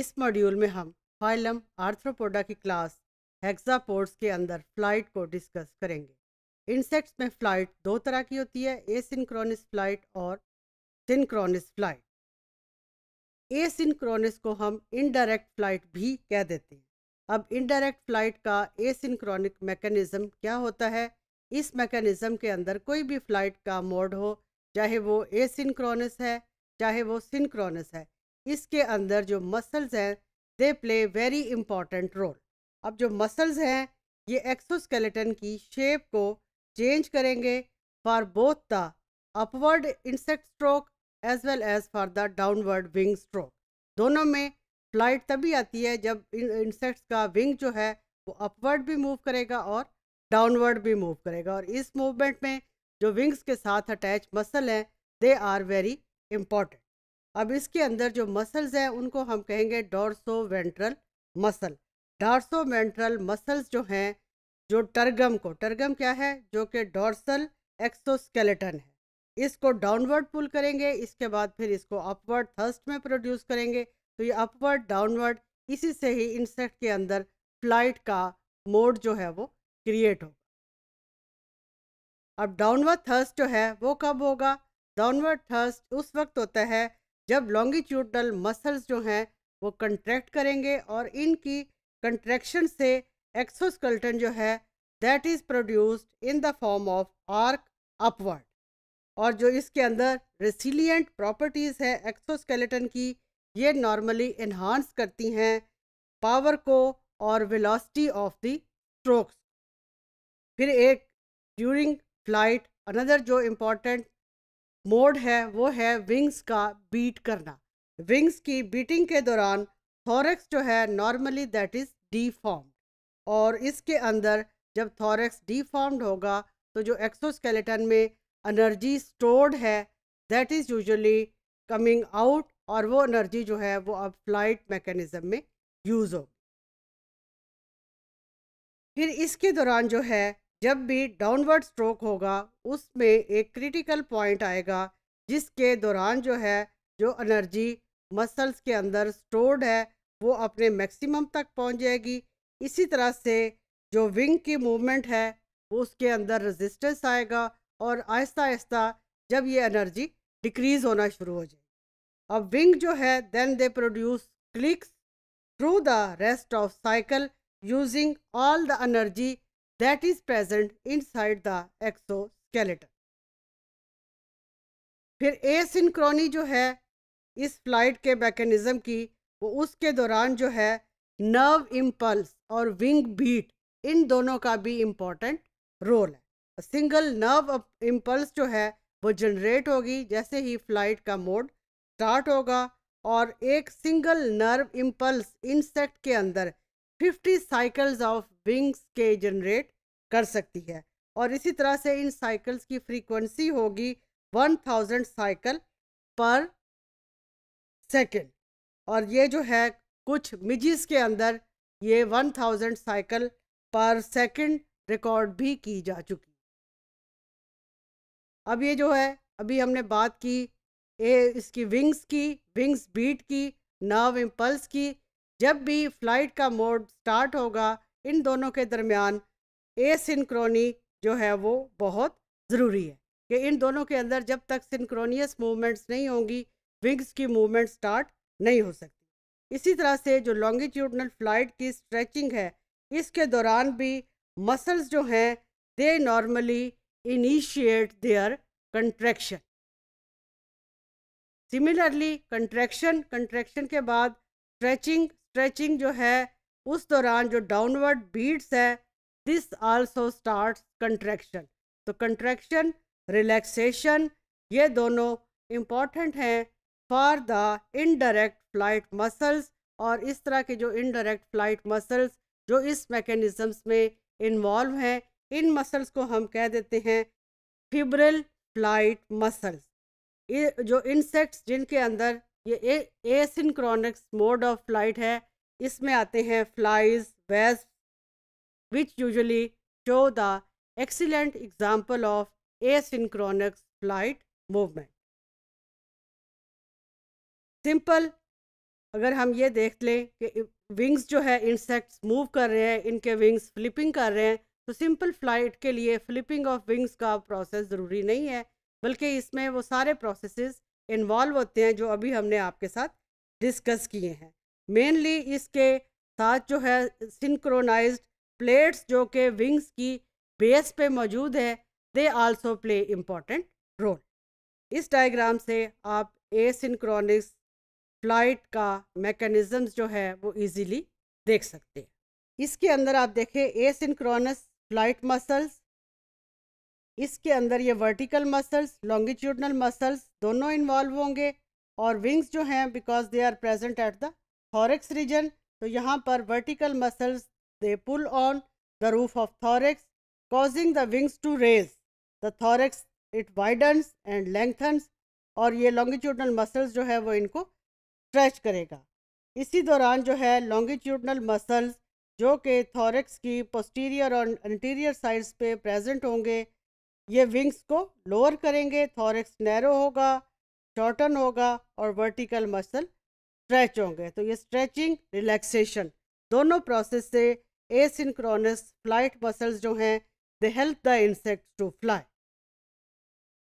इस मॉड्यूल में हम फाइलम आर्थ्रोपोडा की क्लास हेक्सापोर्ट्स के अंदर फ्लाइट को डिस्कस करेंगे इंसेक्ट्स में फ्लाइट दो तरह की होती है एसिंक्रोनस फ्लाइट और सिंक्रोनिस फ्लाइट एसिंक्रोनस को हम इनडायरेक्ट फ्लाइट भी कह देते हैं अब इनडायरेक्ट फ्लाइट का एसिंक्रोनिक मैकेनिज़्म क्या होता है इस मैकेनिज़्म के अंदर कोई भी फ्लाइट का मोड हो चाहे वो एसिंक्रोनस है चाहे वो सिंक्रोनस है इसके अंदर जो मसल्स हैं they play very important role अब जो मसल्स हैं ये एक्सोस्केलेटन की शेप को चेंज करेंगे for both the upward insect stroke as well as for the downward wing stroke दोनों में फ्लाइट तभी आती है जब इंसेक्ट्स का विंग जो है वो अपवर्ड भी मूव करेगा और डाउनवर्ड भी मूव करेगा और इस मूवमेंट में जो विंग्स के साथ अटैच मसल हैं दे आर वेरी इम्पॉर्टेंट अब इसके अंदर जो मसल्स हैं उनको हम कहेंगे dorsoventral muscle dorsoventral muscles जो हैं जो टर्गम को टर्गम क्या है जो कि डॉर्सल एक्सोस्केलेटन है इसको डाउनवर्ड पुल करेंगे इसके बाद फिर इसको अपवर्ड थर्स्ट में प्रोड्यूस करेंगे तो ये अपवर्ड डाउनवर्ड इसी से ही इंसेक्ट के अंदर फ्लाइट का मोड जो है वो क्रिएट होगा अब डाउनवर्ड थर्स्ट जो है वो कब होगा डाउनवर्ड थर्स्ट उस वक्त होता है जब लॉन्गिट्यूडनल मसल्स जो हैं वो कंट्रैक्ट करेंगे और इनकी कंट्रैक्शन से एक्सोस्कल्टन जो है that is produced in the form of arc upward और जो इसके अंदर रेसिलियंट प्रॉपर्टीज़ है एक्सोस्केलेटन की ये नॉर्मली इन्हांस करती हैं पावर को और वेलोसिटी ऑफ द स्ट्रोक्स फिर एक ड्यूरिंग फ्लाइट अनदर जो इम्पॉर्टेंट मोड है वो है विंग्स का बीट करना विंग्स की बीटिंग के दौरान थॉरेक्स जो है नॉर्मली दैट इज़ डिफॉर्म्ड और इसके अंदर जब थॉरेक्स डिफॉर्म्ड होगा तो जो एक्सोस्केलेटन में एनर्जी स्टोर्ड है that is usually coming out और वो एनर्जी जो है वो अब फ्लाइट मैकेनिज़्म में यूज़ होगी फिर इसके दौरान जो है जब भी डाउनवर्ड स्ट्रोक होगा उसमें एक क्रिटिकल पॉइंट आएगा जिसके दौरान जो है जो एनर्जी मसल्स के अंदर स्टोर्ड है वो अपने मैक्सिमम तक पहुंच जाएगी इसी तरह से जो विंग की मूवमेंट है वो उसके अंदर रेजिस्टेंस आएगा और आहिस्ता आहिस्ता जब ये एनर्जी डिक्रीज़ होना शुरू हो जाए अब विंग जो है then they produce clicks through the rest of cycle using all the energy that is present inside the exoskeleton. फिर एसिंक्रोनी जो है इस फ्लाइट के मैकेनिज़्म की वो उसके दौरान जो है नर्व इम्पल्स और विंग बीट इन दोनों का भी इम्पोर्टेंट रोल है सिंगल नर्व इम्पल्स जो है वो जनरेट होगी जैसे ही फ्लाइट का मोड स्टार्ट होगा और एक सिंगल नर्व इम्पल्स इंसेक्ट के अंदर 50 साइकिल्स ऑफ विंग्स के जनरेट कर सकती है और इसी तरह से इन साइकिल्स की फ्रीक्वेंसी होगी 1000 साइकिल पर सेकंड और ये जो है कुछ मिजिस के अंदर ये 1000 साइकिल पर सेकंड रिकॉर्ड भी की जा चुकी अब ये जो है अभी हमने बात की ए, इसकी विंग्स की विंग्स बीट की नर्व इम्पल्स की जब भी फ्लाइट का मोड स्टार्ट होगा इन दोनों के दरमियान ए सिंक्रोनी जो है वो बहुत ज़रूरी है कि इन दोनों के अंदर जब तक सिंक्रोनियस मूवमेंट्स नहीं होंगी विंग्स की मूवमेंट स्टार्ट नहीं हो सकती इसी तरह से जो लॉन्गिट्यूडनल फ्लाइट की स्ट्रेचिंग है इसके दौरान भी मसल्स जो हैं they normally initiate their contraction similarly contraction contraction के बाद स्ट्रेचिंग स्ट्रेचिंग जो है उस दौरान जो डाउनवर्ड बीट्स है दिस आल्सो स्टार्ट कंट्रैक्शन तो कंट्रैक्शन रिलैक्सेशन ये दोनों इम्पॉर्टेंट हैं for the indirect flight muscles और इस तरह के जो इनडायरेक्ट फ्लाइट मसल्स जो इस मैकेनिज़म्स में इन्वॉल्व हैं इन मसल्स को हम कह देते हैं फिब्रल फ्लाइट मसल्स जो इंसेक्ट्स जिनके अंदर ये एसिनक्रॉनिक्स मोड ऑफ फ्लाइट है इसमें आते हैं फ्लाइज वेज which usually show the excellent example of a asynchronous flight movement simple अगर हम ये देख लें कि विंग्स जो है इंसेक्ट्स मूव कर रहे हैं इनके विंग्स फ्लिपिंग कर रहे हैं तो सिंपल फ्लाइट के लिए फ्लिपिंग ऑफ विंग्स का प्रोसेस ज़रूरी नहीं है बल्कि इसमें वो सारे प्रोसेसेस इन्वॉल्व होते हैं जो अभी हमने आपके साथ डिस्कस किए हैं मेनली इसके साथ जो है सिंक्रोनाइज्ड प्लेट्स जो कि विंग्स की बेस पे मौजूद है they also play important role इस डायग्राम से आप ए सिंक्रोनिक्स फ्लाइट का मेकनिज़म्स जो है वो इजीली देख सकते हैं इसके अंदर आप देखें ए सिंक्रोनस फ्लाइट मसल्स इसके अंदर ये वर्टिकल मसल्स लॉन्गिट्यूडनल मसल्स दोनों इन्वॉल्व होंगे और विंग्स जो हैं because they are present at the thorax region तो यहाँ पर vertical muscles they pull on the roof of thorax causing the wings to raise the thorax it widens and lengthens और ये लॉन्गिट्यूडनल मसल्स जो है वो इनको स्ट्रेच करेगा इसी दौरान जो है लॉन्गिट्यूडनल मसल्स जो कि थॉरेक्स की पोस्टीरियर और इंटीरियर साइड्स पे प्रेजेंट होंगे ये विंग्स को लोअर करेंगे थॉरेक्स नैरो होगा शॉर्टन होगा और वर्टिकल मसल स्ट्रेच होंगे तो ये स्ट्रेचिंग रिलैक्सेशन दोनों प्रोसेस से एसिंक्रोनस फ्लाइट मसल्स जो हैं they help the insect to fly